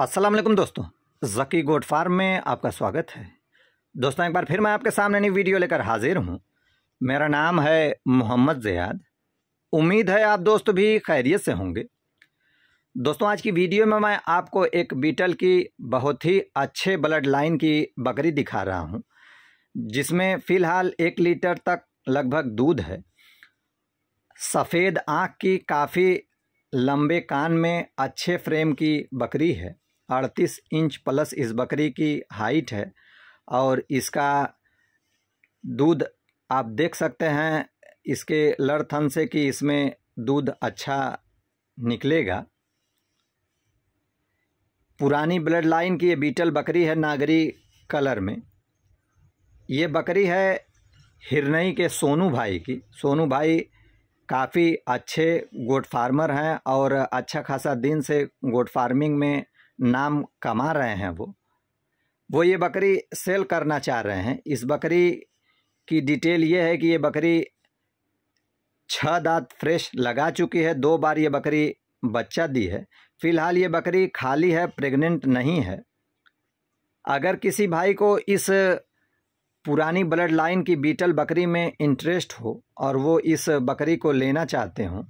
असलम दोस्तों जकी गोड फार्म में आपका स्वागत है दोस्तों एक बार फिर मैं आपके सामने नई वीडियो लेकर हाजिर हूँ मेरा नाम है मोहम्मद जयाद उम्मीद है आप दोस्त भी खैरियत से होंगे दोस्तों आज की वीडियो में मैं आपको एक बीटल की बहुत ही अच्छे ब्लड लाइन की बकरी दिखा रहा हूँ जिसमें फ़िलहाल एक लीटर तक लगभग दूध है सफ़ेद आँख की काफ़ी लंबे कान में अच्छे फ्रेम की बकरी है अड़तीस इंच प्लस इस बकरी की हाइट है और इसका दूध आप देख सकते हैं इसके लड़थन से कि इसमें दूध अच्छा निकलेगा पुरानी ब्लड लाइन की ये बीटल बकरी है नागरी कलर में ये बकरी है हिरनई के सोनू भाई की सोनू भाई काफ़ी अच्छे गोट फार्मर हैं और अच्छा खासा दिन से गोट फार्मिंग में नाम कमा रहे हैं वो वो ये बकरी सेल करना चाह रहे हैं इस बकरी की डिटेल ये है कि ये बकरी छः दांत फ्रेश लगा चुकी है दो बार ये बकरी बच्चा दी है फिलहाल ये बकरी खाली है प्रेग्नेंट नहीं है अगर किसी भाई को इस पुरानी ब्लड लाइन की बीटल बकरी में इंटरेस्ट हो और वो इस बकरी को लेना चाहते हों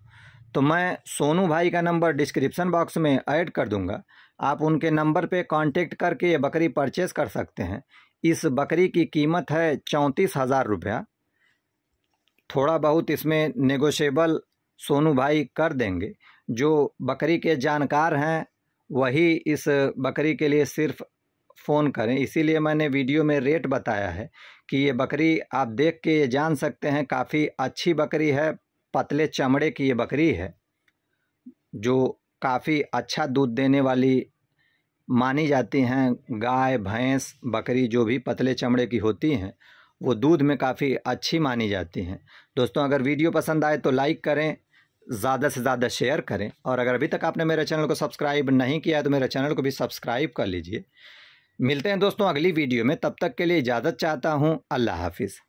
तो मैं सोनू भाई का नंबर डिस्क्रिप्शन बॉक्स में ऐड कर दूंगा आप उनके नंबर पे कांटेक्ट करके ये बकरी परचेस कर सकते हैं इस बकरी की कीमत है चौंतीस हज़ार रुपया थोड़ा बहुत इसमें नेगोशिएबल सोनू भाई कर देंगे जो बकरी के जानकार हैं वही इस बकरी के लिए सिर्फ फ़ोन करें इसीलिए मैंने वीडियो में रेट बताया है कि ये बकरी आप देख के ये जान सकते हैं काफ़ी अच्छी बकरी है पतले चमड़े की ये बकरी है जो काफ़ी अच्छा दूध देने वाली मानी जाती हैं गाय भैंस बकरी जो भी पतले चमड़े की होती हैं वो दूध में काफ़ी अच्छी मानी जाती हैं दोस्तों अगर वीडियो पसंद आए तो लाइक करें ज़्यादा से ज़्यादा शेयर करें और अगर अभी तक आपने मेरे चैनल को सब्सक्राइब नहीं किया है तो मेरे चैनल को भी सब्सक्राइब कर लीजिए मिलते हैं दोस्तों अगली वीडियो में तब तक के लिए इजाज़त चाहता हूँ अल्लाह हाफिज़